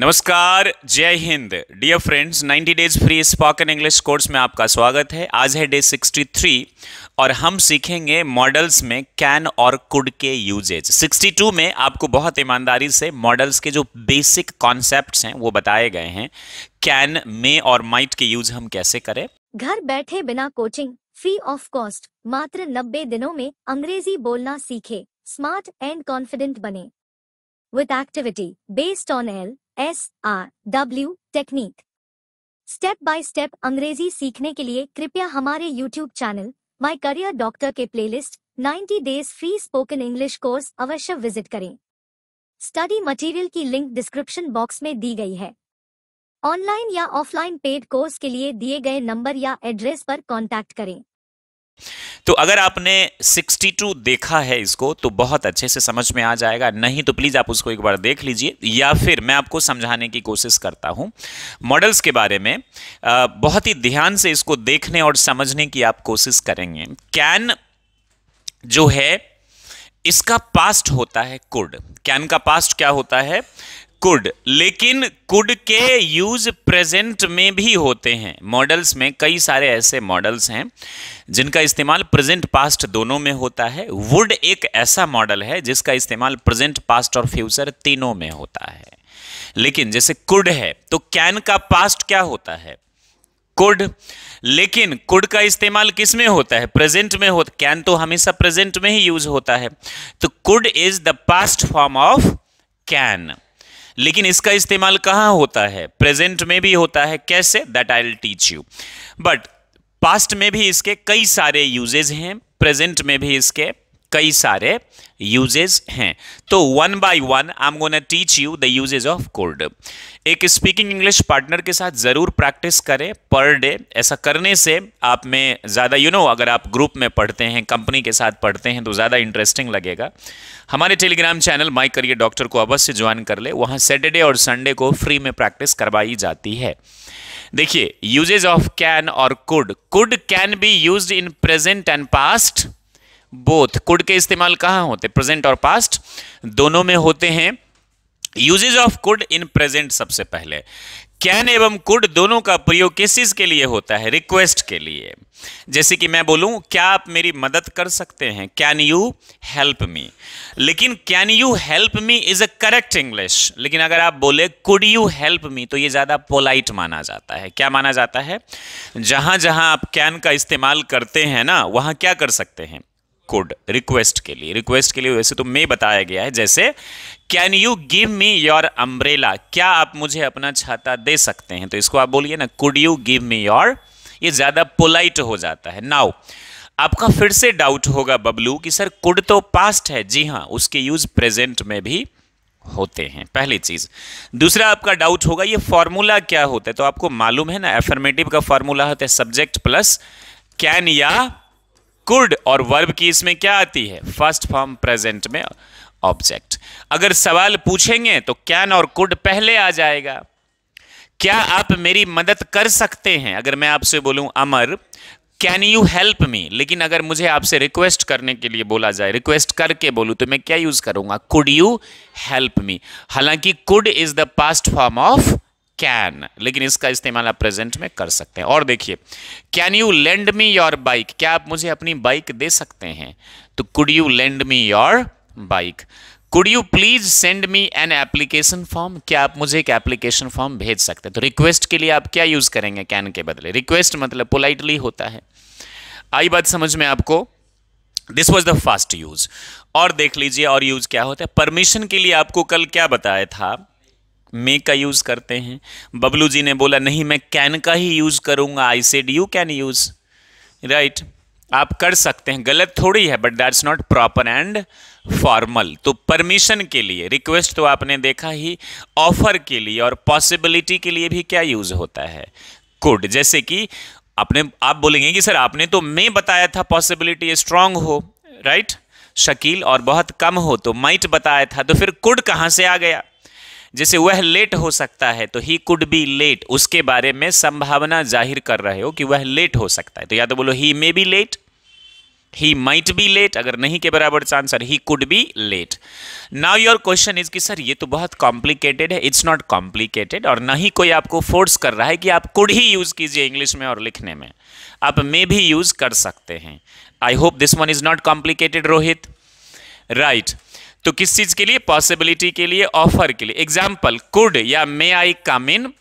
नमस्कार जय Hind dear friends 90 days free spoken English course में आपका स्वागत है आज है डे 63 और हम सीखेंगे मॉडल्स में कैन और कुड के यूजेज 62 में आपको बहुत ईमानदारी से मॉडल्स के जो बेसिक कॉन्सेप्ट्स हैं वो बताए गए हैं कैन मे और माइट के यूज हम कैसे करें घर बैठे बिना कोचिंग फ्री ऑफ कॉस्ट मात्र नब्बे दिनों में अंग्रेजी बोलना सीखे स्मार्ट एंड कॉन्फिडेंट बने with activity based on L S R W technique step by step अंग्रेजी सीखने के लिए कृपया हमारे YouTube channel my career doctor के playlist 90 days free spoken English course अवश्य विजिट करें स्टडी मटेरियल की लिंक डिस्क्रिप्शन बॉक्स में दी गई है ऑनलाइन या ऑफलाइन पेड कोर्स के लिए दिए गए नंबर या एड्रेस पर कॉन्टैक्ट करें तो अगर आपने 62 देखा है इसको तो बहुत अच्छे से समझ में आ जाएगा नहीं तो प्लीज़ आप उसको एक बार देख लीजिए या फिर मैं आपको समझाने की कोशिश करता हूं मॉडल्स के बारे में बहुत ही ध्यान से इसको देखने और समझने की आप कोशिश करेंगे कैन जो है इसका पास्ट होता है कुड कैन का पास्ट क्या होता है कुड लेकिन कुड के यूज प्रेजेंट में भी होते हैं मॉडल्स में कई सारे ऐसे मॉडल्स हैं जिनका इस्तेमाल प्रेजेंट पास्ट दोनों में होता है वुड एक ऐसा मॉडल है जिसका इस्तेमाल प्रेजेंट पास्ट और फ्यूचर तीनों में होता है लेकिन जैसे कुड है तो कैन का पास्ट क्या होता है कुड लेकिन कुड का इस्तेमाल किस में होता है प्रेजेंट में होता कैन तो हमेशा प्रेजेंट में ही यूज होता है तो could is the past form of can लेकिन इसका इस्तेमाल कहां होता है प्रेजेंट में भी होता है कैसे that I will teach you but past में भी इसके कई सारे यूजेज हैं प्रेजेंट में भी इसके कई सारे यूजेज हैं तो one by one I am gonna teach you the usages of could एक स्पीकिंग इंग्लिश पार्टनर के साथ ज़रूर प्रैक्टिस करें पर डे ऐसा करने से आप में ज़्यादा यू नो अगर आप ग्रुप में पढ़ते हैं कंपनी के साथ पढ़ते हैं तो ज़्यादा इंटरेस्टिंग लगेगा हमारे Telegram channel my career doctor को अवश्य ज्वाइन कर ले वहाँ सैटरडे और संडे को फ्री में प्रैक्टिस करवाई जाती है देखिए यूजेज ऑफ कैन और could could can be use in present and past both could के इस्तेमाल कहां होते प्रेजेंट और पास्ट दोनों में होते हैं usages of could in present सबसे पहले कैन एवं कुड दोनों का प्रयोग चीज के लिए होता है रिक्वेस्ट के लिए जैसे कि मैं बोलूं क्या आप मेरी मदद कर सकते हैं कैन यू हेल्प मी लेकिन can you help me is a correct English लेकिन अगर आप बोले कुड यू हेल्प मी तो ये ज़्यादा पोलाइट माना जाता है क्या माना जाता है जहां जहां आप कैन का इस्तेमाल करते हैं ना वहां क्या कर सकते हैं कुड रिक्वेस्ट के लिए रिक्वेस्ट के लिए वैसे तो मे बताया गया है जैसे can you give me your umbrella क्या आप मुझे अपना छाता दे सकते हैं तो इसको आप बोलिए ना could you give me your ये ज़्यादा पोलाइट हो जाता है नाउ आपका फिर से डाउट होगा बबलू कि सर कुड तो पास्ट है जी हाँ उसके यूज प्रेजेंट में भी होते हैं पहली चीज़ दूसरा आपका डाउट होगा ये फॉर्मूला क्या होता है तो आपको मालूम है ना एफर्मेटिव का फॉर्मूला होता है सब्जेक्ट प्लस कैन या कुड और वर्ब की इसमें क्या आती है फर्स्ट फॉर्म प्रेजेंट में ऑब्जेक्ट अगर सवाल पूछेंगे तो कैन और कुड पहले आ जाएगा क्या आप मेरी मदद कर सकते हैं अगर मैं आपसे बोलूं Amar can you help me लेकिन अगर मुझे आपसे रिक्वेस्ट करने के लिए बोला जाए रिक्वेस्ट करके बोलूं तो मैं क्या यूज करूंगा कुड यू हेल्प मी हालांकि could is the past form of can लेकिन इसका इस्तेमाल आप प्रेजेंट में कर सकते हैं और देखिए can you lend me your bike क्या आप मुझे अपनी बाइक दे सकते हैं तो could you lend me your bike could you please send me an application form क्या आप मुझे एक एप्लीकेशन फॉर्म भेज सकते हैं तो रिक्वेस्ट के लिए आप क्या यूज करेंगे कैन के बदले रिक्वेस्ट मतलब पोलाइटली होता है आई बात समझ में आपको this was the first use और देख लीजिए और यूज क्या होता है परमिशन के लिए आपको कल क्या बताया था मे का यूज़ करते हैं बबलू जी ने बोला नहीं मैं कैन का ही यूज़ करूंगा I said you can use right आप कर सकते हैं गलत थोड़ी है but that's not proper and formal तो परमिशन के लिए रिक्वेस्ट तो आपने देखा ही ऑफर के लिए और पॉसिबिलिटी के लिए भी क्या यूज़ होता है कुड जैसे कि आपने आप बोलेंगे कि सर आपने तो मैं बताया था पॉसिबिलिटी स्ट्रांग हो राइट right? शकील और बहुत कम हो तो माइट बताया था तो फिर कुड कहां से आ गया जैसे वह लेट हो सकता है तो ही कुड बी लेट उसके बारे में संभावना जाहिर कर रहे हो कि वह लेट हो सकता है तो या तो बोलो he may be late he might be late अगर नहीं के बराबर chance answer he could be late now your question is कि सर ये तो बहुत कॉम्प्लिकेटेड है इट्स नॉट कॉम्प्लिकेटेड और ना ही कोई आपको फोर्स कर रहा है कि आप कुड ही यूज़ कीजिए इंग्लिश में और लिखने में आप मे भी यूज़ कर सकते हैं I hope this one is not complicated Rohit right right. तो किस चीज के लिए पॉसिबिलिटी के लिए ऑफर के लिए एग्जाम्पल कुड या may I come in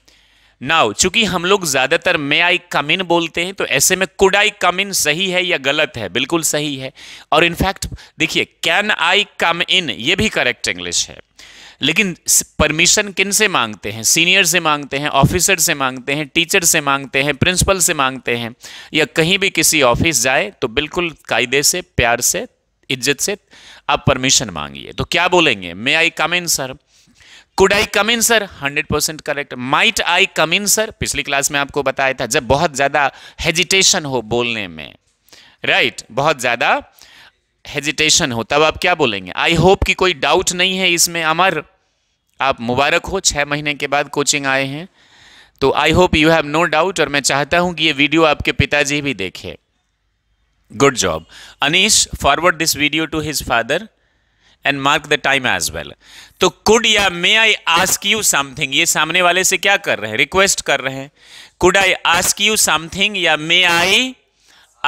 now चूंकि हम लोग ज्यादातर मे आई कम इन बोलते हैं तो ऐसे में कुड आई कम इन सही है या गलत है बिल्कुल सही है और इनफैक्ट देखिए कैन आई कम इन ये भी करेक्ट इंग्लिश है लेकिन परमिशन किन से मांगते हैं सीनियर से मांगते हैं ऑफिसर से मांगते हैं टीचर से मांगते हैं प्रिंसिपल से मांगते हैं या कहीं भी किसी ऑफिस जाए तो बिल्कुल कायदे से प्यार से इज्जत से आप परमिशन मांगिए तो क्या बोलेंगे may I come in sir could I come in sir hundred percent correct might I come in sir पिछली क्लास में आपको बताया था जब बहुत ज़्यादा हेजिटेशन हो बोलने में राइट right? बहुत ज़्यादा हेजिटेशन हो तब आप क्या बोलेंगे आई होप कि कोई डाउट नहीं है इसमें अमर आप मुबारक हो छह महीने के बाद कोचिंग आए हैं तो I hope you have no doubt और मैं चाहता हूं कि ये वीडियो आपके पिताजी भी देखें Good job. Anish, forward this video to his father and mark the time as well. तो could ya may I ask you something ye samne wale se kya kar rahe hai request kar rahe hai could I ask you something ya may I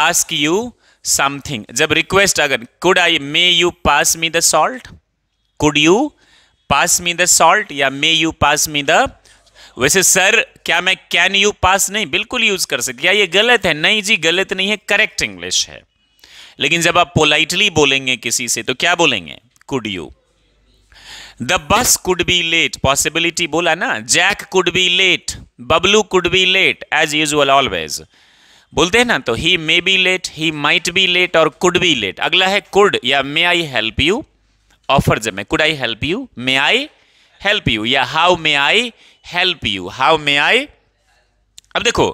ask you something jab request agar could I may you pass me the salt could you pass me the salt ya may you pass me the वैसे sir क्या मैं can you pass नहीं बिल्कुल use कर सकते क्या हाँ, ये गलत है नहीं जी गलत नहीं है करेक्ट इंग्लिश है लेकिन जब आप पोलाइटली बोलेंगे किसी से तो क्या बोलेंगे could you the bus could be late possibility बोला ना Jack could be late Bablu could be late as usual always बोलते हैं ना तो he may be late he might be late और कुड बी लेट अगला है कुड या may I help you offer जब मैं could I help you may I help you या how may I help you how may I अब देखो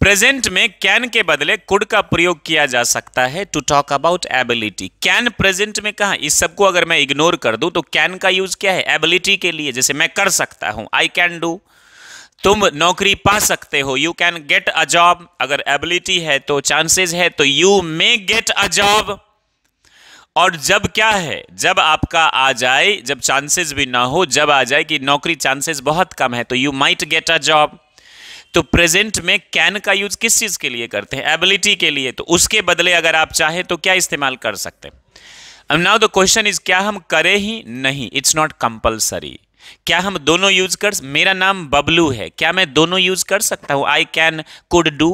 present में कैन के बदले कुड का प्रयोग किया जा सकता है to talk about ability can present में कहा इस सबको अगर मैं इग्नोर कर दूं तो कैन का यूज क्या है एबिलिटी के लिए जैसे मैं कर सकता हूं आई कैन डू तुम नौकरी पा सकते हो you can get a job अगर एबिलिटी है तो चांसेस है तो you may get a job और जब क्या है जब आपका आ जाए जब चांसेस भी ना हो जब आ जाए कि नौकरी चांसेस बहुत कम है तो you might get a job तो प्रेजेंट में कैन का यूज किस चीज के लिए करते हैं एबिलिटी के लिए तो उसके बदले अगर आप चाहें तो क्या इस्तेमाल कर सकते हैं नाउ द क्वेश्चन इज क्या हम करें ही नहीं इट्स नॉट कंपल्सरी क्या हम दोनों यूज कर मेरा नाम बबलू है क्या मैं दोनों यूज कर सकता हूं आई कैन कुड डू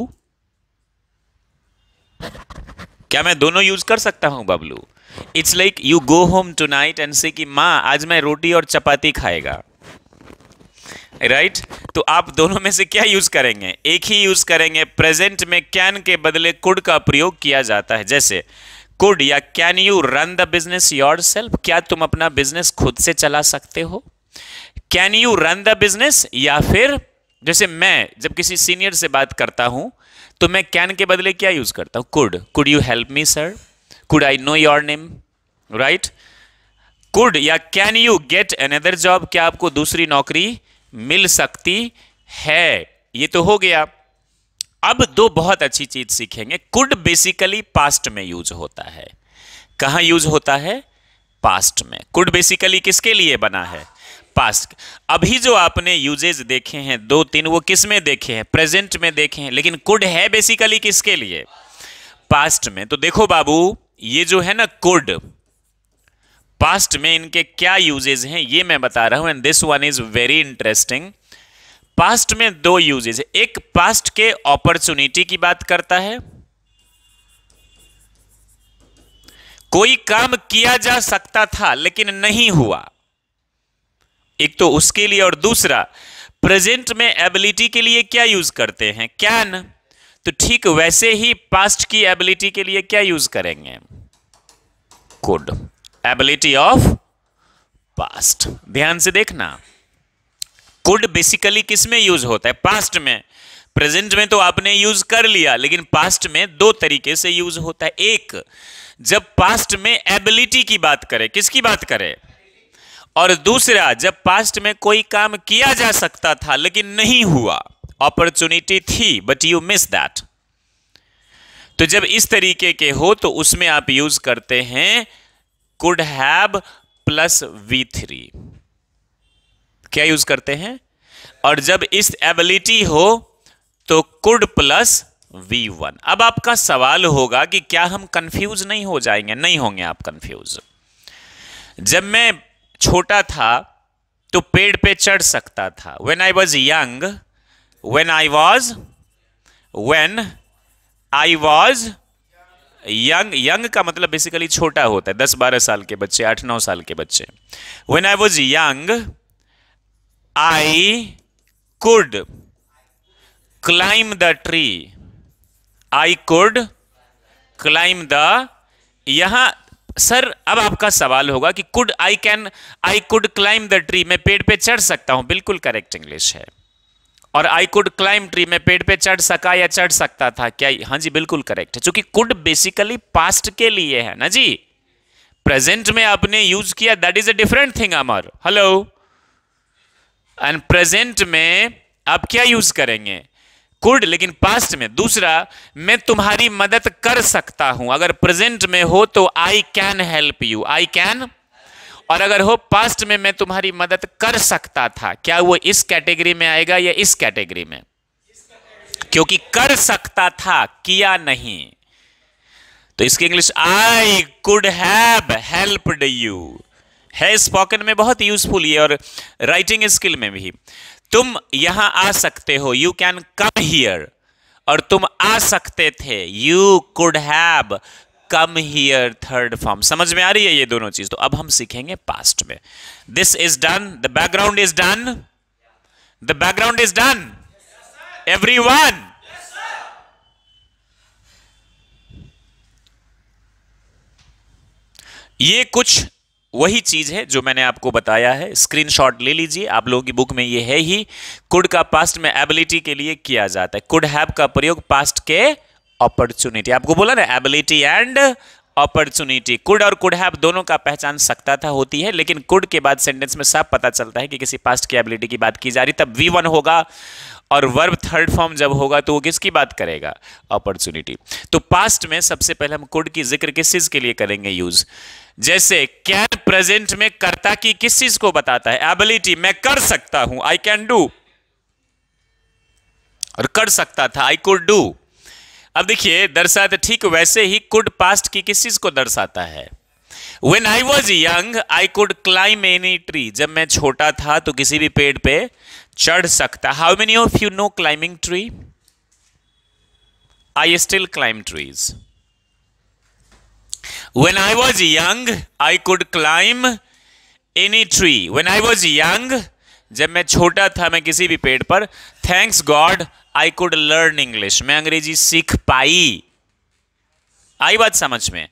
क्या मैं दोनों यूज कर सकता हूं Bablu it's like you go home tonight and say कि माँ आज मैं रोटी और चपाती खाएगा राइट right? तो आप दोनों में से क्या यूज करेंगे एक ही यूज करेंगे प्रेजेंट में कैन के बदले कुड का प्रयोग किया जाता है जैसे कुड या can you run the business yourself क्या तुम अपना बिजनेस खुद से चला सकते हो can you run the business या फिर जैसे मैं जब किसी सीनियर से बात करता हूं तो मैं कैन के बदले क्या यूज करता हूं could could you help me sir could i know your name right could या can you get another job क्या आपको दूसरी नौकरी मिल सकती है ये तो हो गया अब दो बहुत अच्छी चीज सीखेंगे कुड बेसिकली पास्ट में यूज होता है कहां यूज होता है पास्ट में कुड बेसिकली किसके लिए बना है पास्ट अभी जो आपने यूजेज देखे हैं दो तीन वो किस में देखे हैं प्रेजेंट में देखे हैं लेकिन कुड है बेसिकली किसके लिए पास्ट में तो देखो बाबू ये जो है ना कुड पास्ट में इनके क्या यूजेज हैं ये मैं बता रहा हूं and this one is very interesting past में दो यूजेज एक पास्ट के अपॉर्चुनिटी की बात करता है कोई काम किया जा सकता था लेकिन नहीं हुआ एक तो उसके लिए और दूसरा प्रेजेंट में एबिलिटी के लिए क्या यूज करते हैं कैन तो ठीक वैसे ही पास्ट की एबिलिटी के लिए क्या यूज करेंगे कुड एबिलिटी ऑफ पास्ट ध्यान से देखना कुड बेसिकली किस में यूज होता है पास्ट में प्रेजेंट में तो आपने यूज कर लिया लेकिन पास्ट में दो तरीके से यूज होता है एक जब पास्ट में एबिलिटी की बात करें किसकी बात करें और दूसरा जब पास्ट में कोई काम किया जा सकता था लेकिन नहीं हुआ अपॉर्चुनिटी थी बट यू मिस दैट तो जब इस तरीके के हो तो उसमें आप यूज करते हैं could have plus V three क्या यूज करते हैं और जब इस एबिलिटी हो तो कुड प्लस वी वन अब आपका सवाल होगा कि क्या हम कंफ्यूज नहीं हो जाएंगे नहीं होंगे आप कंफ्यूज जब मैं छोटा था तो पेड़ पे चढ़ सकता था when I was young when I was when I was young young का मतलब बेसिकली छोटा होता है दस बारह साल के बच्चे आठ नौ साल के बच्चे when I was young I could climb the tree I could climb the यहां सर अब आपका सवाल होगा कि could I can I could climb the tree मैं पेड़ पे चढ़ सकता हूं बिल्कुल करेक्ट इंग्लिश है और आई कुड क्लाइम ट्री में पेड़ पे चढ़ सका या चढ़ सकता था क्या हाँ जी बिल्कुल करेक्ट है चूंकि कुड बेसिकली पास्ट के लिए है ना जी प्रेजेंट में आपने यूज किया that is a different thing Amar hello and present में आप क्या यूज करेंगे कुड लेकिन पास्ट में दूसरा मैं तुम्हारी मदद कर सकता हूं अगर प्रेजेंट में हो तो I can help you I can और अगर हो पास्ट में मैं तुम्हारी मदद कर सकता था क्या वो इस कैटेगरी में आएगा या इस कैटेगरी में क्योंकि कर सकता था किया नहीं तो इसकी English I could have helped you है स्पोकन में बहुत यूजफुल ये और राइटिंग स्किल में भी तुम यहां आ सकते हो यू कैन कम हियर और तुम आ सकते थे you could have come here third form समझ में आ रही है ये दोनों चीज तो अब हम सीखेंगे पास्ट में this is done the background is done the background is done everyone ये कुछ वही चीज है जो मैंने आपको बताया है स्क्रीनशॉट ले लीजिए आप लोगों की बुक में ये है ही कुड का पास्ट में एबिलिटी के लिए किया जाता है कुड हैव का प्रयोग पास्ट के अपॉर्चुनिटी आपको बोला ना एबिलिटी एंड अपॉर्चुनिटी कुड और कुड हैव दोनों का पहचान सकता था होती है लेकिन कुड के बाद सेंटेंस में साफ पता चलता है कि किसी पास्ट की एबिलिटी की बात की जा रही तब वी वन होगा और वर्ब थर्ड फॉर्म जब होगा तो वो किसकी बात करेगा अपॉर्चुनिटी तो पास्ट में सबसे पहले हम कुड की जिक्र किस चीज के लिए करेंगे यूज जैसे कैन प्रेजेंट में करता की किस चीज को बताता है एबिलिटी मैं कर सकता हूं आई कैन डू और कर सकता था आई कुड डू अब देखिए दर्शाते ठीक वैसे ही कुड पास्ट की किस चीज को दर्शाता है when I was young I could climb any tree जब मैं छोटा था तो किसी भी पेड़ पे चढ़ सकता how many of you know climbing tree I still climb trees when I was young I could climb any tree when I was young जब मैं छोटा था मैं किसी भी पेड़ पर thanks God I could learn English मैं अंग्रेजी सीख पाई आई बात समझ में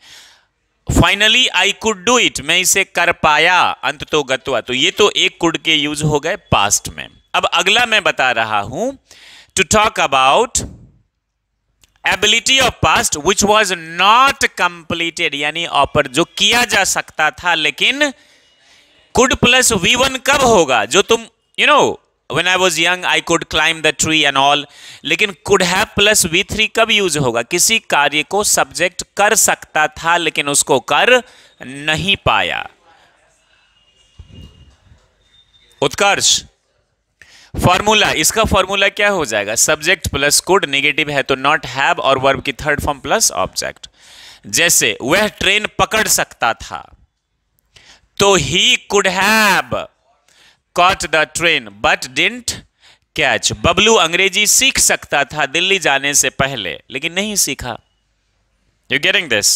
finally I could do it मैं इसे कर पाया अंत तो गतवा तो ये तो एक कुड के यूज हो गए पास्ट में अब अगला मैं बता रहा हूं to talk about ability of past which was not completed यानी ऑपर जो किया जा सकता था लेकिन कुड प्लस वी वन कब होगा जो तुम you you know know, when I was young I could climb the tree and all लेकिन could have plus V3 कब यूज होगा किसी कार्य को सब्जेक्ट कर सकता था लेकिन उसको कर नहीं पाया उत्कर्ष फॉर्मूला इसका फॉर्मूला क्या हो जाएगा सब्जेक्ट प्लस कुड निगेटिव है तो नॉट हैव और वर्ब की थर्ड फॉर्म प्लस ऑब्जेक्ट जैसे वह ट्रेन पकड़ सकता था तो he could have caught the train but didn't catch Bablu अंग्रेजी सीख सकता था दिल्ली जाने से पहले लेकिन नहीं सीखा यू गेटिंग दिस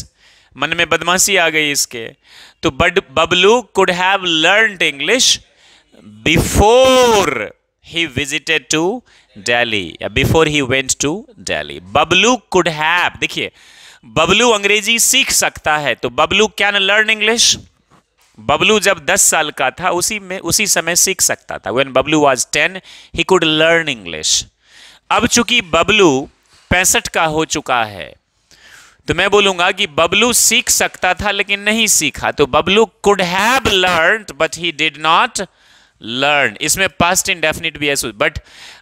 मन में बदमाशी आ गई इसके तो but Bablu could have learn English before he visited to Delhi या before he went to Delhi Bablu could have देखिए बबलू अंग्रेजी सीख सकता है तो Bablu can learn English Bablu जब 10 साल का था उसी में उसी समय सीख सकता था when Bablu was ten he could learn English अब चूंकि बबलू पैंसठ का हो चुका है तो मैं बोलूंगा कि बबलू सीख सकता था लेकिन नहीं सीखा तो Bablu could have learn but he did not learn इसमें पास्ट डेफिनेट भी ऐसा but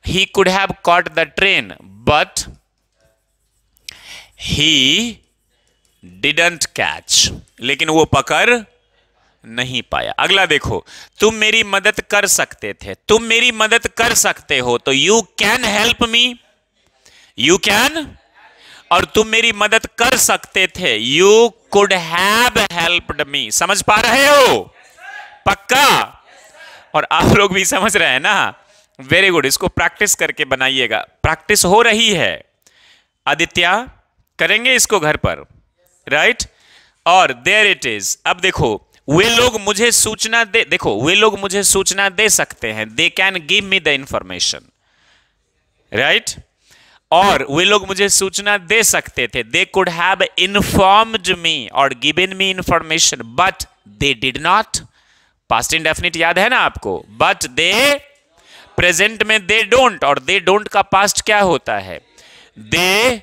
he could have caught the train but he didn't catch लेकिन वो पकड़ नहीं पाया अगला देखो तुम मेरी मदद कर सकते थे तुम मेरी मदद कर सकते हो तो you can help me you can और तुम मेरी मदद कर सकते थे you could have helped me समझ पा रहे हो पक्का और आप लोग भी समझ रहे हैं ना वेरी गुड इसको प्रैक्टिस करके बनाइएगा प्रैक्टिस हो रही है आदित्य करेंगे इसको घर पर राइट right? और देयर इट इज अब देखो वे लोग मुझे सूचना दे देखो वे लोग मुझे सूचना दे सकते हैं they can give me the information right और वे लोग मुझे सूचना दे सकते थे they could have informed me और given me information but they did not past indefinite याद है ना आपको बट दे प्रेजेंट में दे डोंट और दे डोंट का पास्ट क्या होता है they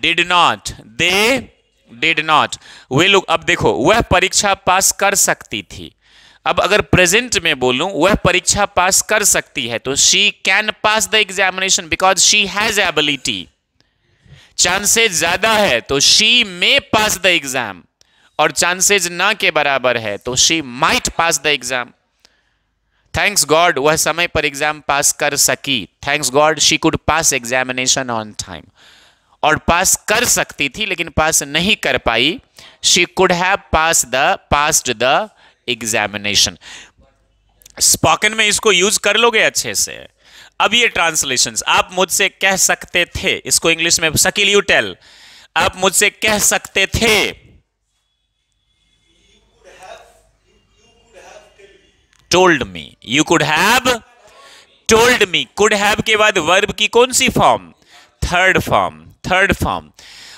did not they did not वे लोग अब देखो वह परीक्षा पास कर सकती थी अब अगर प्रेजेंट में बोलूं वह परीक्षा पास कर सकती है तो she can pass the examination because she has ability chances ज्यादा है तो she may pass the exam और चांसेज ना के बराबर है तो she might pass the exam thanks God वह समय पर एग्जाम पास कर सकी thanks God she could pass examination on time और पास कर सकती थी लेकिन पास नहीं कर पाई she could have pass the pass the examination spoken में इसको यूज कर लोगे अच्छे से अब ये ट्रांसलेशंस आप मुझसे कह सकते थे इसको इंग्लिश में सकिल यू टेल आप मुझसे कह सकते थे told me you could have told me could have के बाद वर्ब की कौन सी form third form third form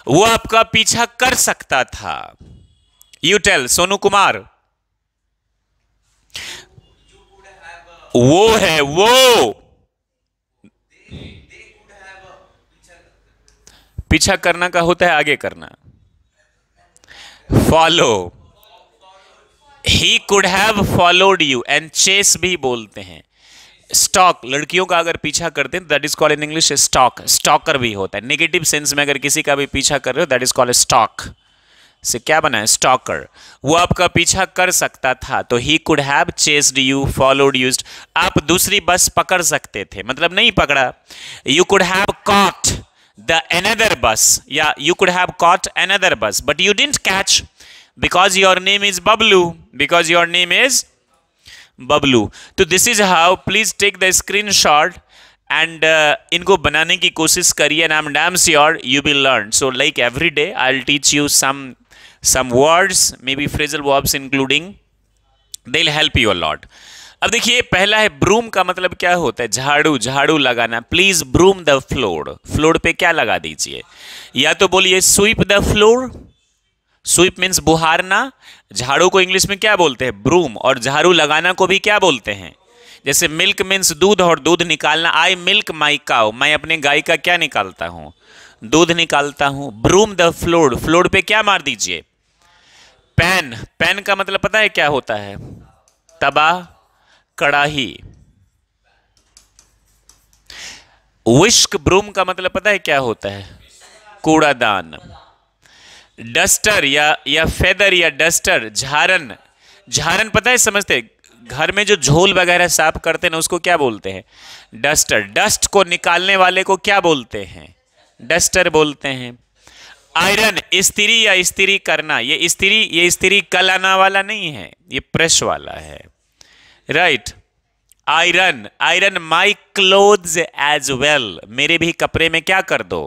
वो आपका पीछा कर सकता था यू टेल सोनू कुमार वो है वो पीछा करना का होता है आगे करना follow he could have followed you and chase भी बोलते हैं स्टॉक लड़कियों का अगर पीछा करते हैं that is call in English stalk stalker भी होता है नेगेटिव सेंस में अगर किसी का भी पीछा कर रहे हो दैट इज कॉल स्टॉक से क्या बना है स्टॉकर वो आपका पीछा कर सकता था तो he could have chased you followed use आप दूसरी बस पकड़ सकते थे मतलब नहीं पकड़ा you could have caught the another bus या you could have caught another bus but you didn't catch because your name is Bablu because your name is Bablu तो this is how please take the screenshot and इनको बनाने की कोशिश करिए and I am damn you will learn so like every day I will teach you some some words maybe phrasal verbs including they will help you a lot अब देखिए पहला है broom का मतलब क्या होता है झाड़ू झाड़ू लगाना please broom the floor floor पे क्या लगा दीजिए या तो बोलिए sweep the floor sweep means बुहारना झाड़ू को इंग्लिश में क्या बोलते हैं ब्रूम और झाड़ू लगाना को भी क्या बोलते हैं जैसे मिल्क मीन्स दूध और दूध निकालना आई मिल्क माई काव मैं अपने गाय का क्या निकालता हूँ दूध निकालता हूँ ब्रूम द फ्लोर फ्लोर पे क्या मार दीजिए पैन पैन का मतलब पता है क्या होता है तबा कड़ाही विश्क ब्रूम का मतलब पता है क्या होता है कूड़ादान डस्टर या या फेदर या डस्टर झारन झारन पता है समझते घर में जो झोल वगैरह साफ करते हैं ना उसको क्या बोलते हैं डस्टर डस्ट को निकालने वाले को क्या बोलते हैं डस्टर बोलते हैं आयरन स्त्री या स्त्री करना ये स्त्री ये स्त्री कल आना वाला नहीं है ये प्रेस वाला है right iron iron my cloth as well मेरे भी कपड़े में क्या कर दो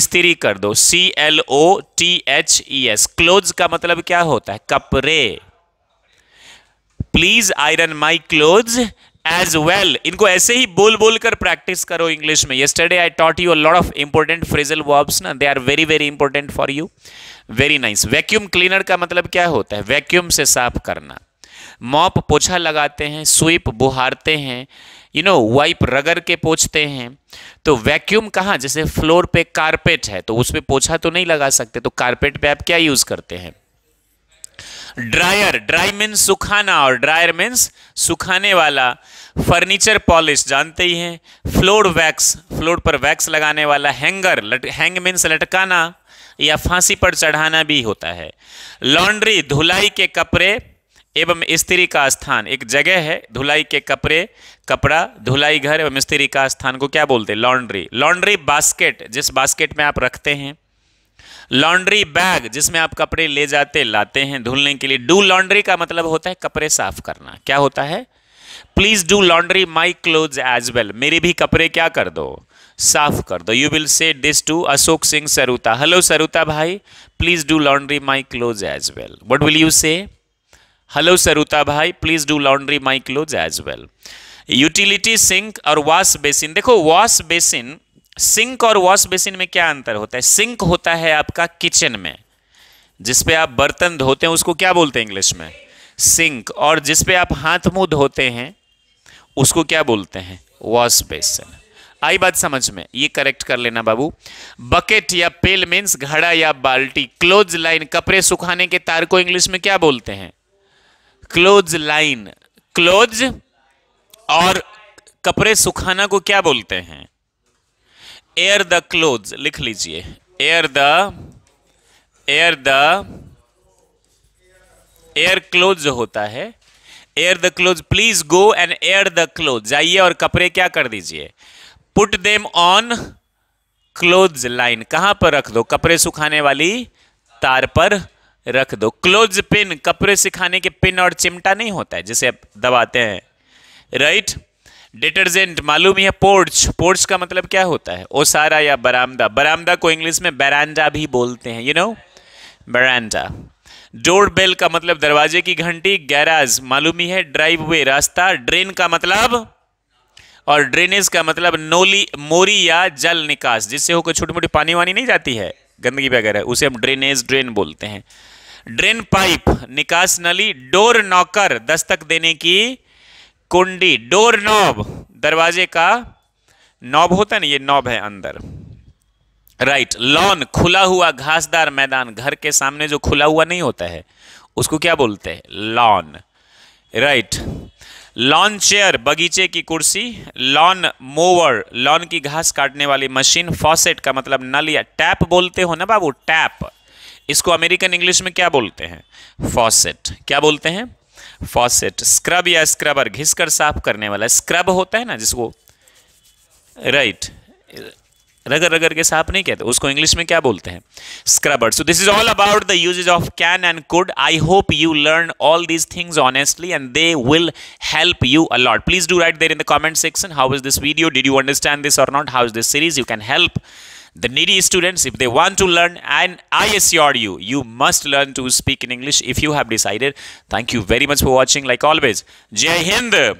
स्त्री कर दो C L O T H E S clothes का मतलब क्या होता है कपड़े please iron my clothes as well इनको ऐसे ही बोल बोल कर प्रैक्टिस करो इंग्लिश में yesterday I taught you lot of important phrasal verbs ना they are very very important for you very nice vacuum cleaner का मतलब क्या होता है वैक्यूम से साफ करना मॉप पोछा लगाते हैं स्वीप बुहारते हैं यू नो वाइप रगर के पोछते हैं तो वैक्यूम कहाँ जैसे फ्लोर पे कारपेट है तो उस पर पोछा तो नहीं लगा सकते तो कारपेट पे आप क्या यूज़ करते हैं ड्रायर ड्राई मीन्स सुखाना और ड्रायर मीन्स सुखाने वाला फर्नीचर पॉलिश जानते ही हैं फ्लोर वैक्स फ्लोर पर वैक्स लगाने वाला हैंगर लट, हैंग मीन्स लटकाना या फांसी पर चढ़ाना भी होता है लॉन्ड्री धुलाई के कपड़े एवं स्त्री का स्थान एक जगह है धुलाई के कपड़े कपड़ा धुलाई घर एवं स्त्री का स्थान को क्या बोलते हैं लॉन्ड्री लॉन्ड्री बास्केट जिस बास्केट में आप रखते हैं लॉन्ड्री बैग जिसमें आप कपड़े ले जाते लाते हैं धुलने के लिए डू लॉन्ड्री का मतलब होता है कपड़े साफ करना क्या होता है please do laundry my clothes as well मेरे भी कपड़े क्या कर दो साफ कर दो you will say this to Ashok Singh Saruta hello Saruta भाई please do laundry my clothes as well what will you say hello Saruta भाई please do laundry my clothes as well utility sink और वॉश बेसिन देखो वॉश बेसिन सिंक और wash basin में क्या अंतर होता है सिंक होता है आपका किचन में जिसपे आप बर्तन धोते हैं उसको क्या बोलते हैं इंग्लिश में सिंक और जिसपे आप हाथ मुंह धोते हैं उसको क्या बोलते हैं वॉश बेसिन आई बात समझ में ये करेक्ट कर लेना बाबू बकेट या पेल मीन्स घड़ा या बाल्टी क्लोज लाइन कपड़े सुखाने के तार को इंग्लिश में क्या बोलते हैं क्लोज लाइन क्लोज और कपड़े सुखाना को क्या बोलते हैं एयर द क्लोज लिख लीजिए air the air the air clothes जो होता है air the clothes please go and air the clothes जाइए और कपड़े क्या कर दीजिए put them on clothes line कहां पर रख दो कपड़े सुखाने वाली तार पर रख दो क्लोज पिन कपड़े सिखाने के पिन और चिमटा नहीं होता है जिसे आप दबाते हैं राइट डिटर्जेंट मालूम है पोर्च पोर्च का मतलब क्या होता है ओसारा या बरामदा बरामदा को इंग्लिश में बरांडा भी बोलते हैं यू नो बरांडा डोर बेल का मतलब दरवाजे की घंटी गैराज मालूम है ड्राइव वे रास्ता ड्रेन का मतलब और ड्रेनेज का मतलब नोली मोरी या जल निकास जिससे होकर छोटी मोटी पानी वानी नहीं जाती है गंदगी वगैरह उसे हम ड्रेनेज ड्रेन बोलते हैं ड्रेन पाइप निकास नली डोर नॉकर दस्तक देने की कुंडी डोर नॉब दरवाजे का नॉब होता है ना ये नॉब है अंदर राइट right, लॉन खुला हुआ घासदार मैदान घर के सामने जो खुला हुआ नहीं होता है उसको क्या बोलते हैं लॉन राइट लॉन चेयर बगीचे की कुर्सी लॉन मोवर लॉन की घास काटने वाली मशीन फॉसेट का मतलब नल या टैप बोलते हो ना बाबू टैप इसको अमेरिकन इंग्लिश में क्या बोलते हैं फॉसेट क्या बोलते हैं फॉसेट स्क्रब या स्क्रबर घिस कर साफ करने वाला स्क्रब होता है ना जिसको राइट रगर रगर के साफ नहीं कहते उसको इंग्लिश में क्या बोलते हैं scrubber so this is all about the usages of can and could I hope you learn all these things honestly and they will help you a lot please do write there in the comment section how is this video did you understand this or not how is this series you can help The needy students, if they want to learn, and I assure you, you must learn to speak in English if you have decided. Thank you very much for watching, like always. Jai Hind!